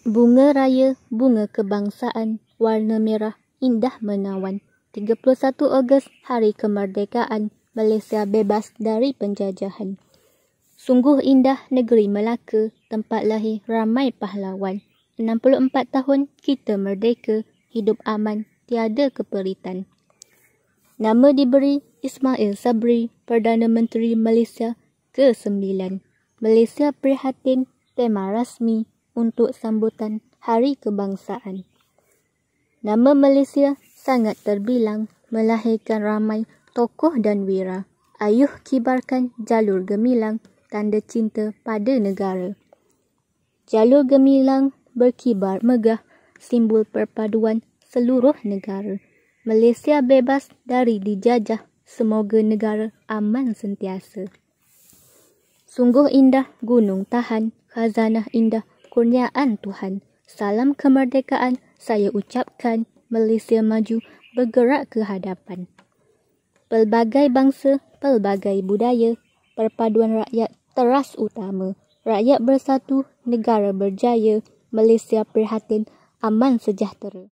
Bunga Raya, Bunga Kebangsaan, Warna Merah, Indah Menawan. 31 Ogos, Hari Kemerdekaan, Malaysia Bebas dari Penjajahan. Sungguh indah negeri Melaka, tempat lahir ramai pahlawan. 64 tahun kita merdeka, hidup aman, tiada keperitan. Nama diberi Ismail Sabri, Perdana Menteri Malaysia ke-9. Malaysia Prihatin, tema rasmi untuk sambutan Hari Kebangsaan. Nama Malaysia sangat terbilang melahirkan ramai tokoh dan wira. Ayuh kibarkan jalur gemilang tanda cinta pada negara. Jalur gemilang berkibar megah simbol perpaduan seluruh negara. Malaysia bebas dari dijajah semoga negara aman sentiasa. Sungguh indah gunung tahan, khazanah indah kurniaan Tuhan. Salam kemerdekaan saya ucapkan Malaysia maju bergerak ke hadapan. Pelbagai bangsa, pelbagai budaya, perpaduan rakyat teras utama. Rakyat bersatu, negara berjaya, Malaysia prihatin, aman sejahtera.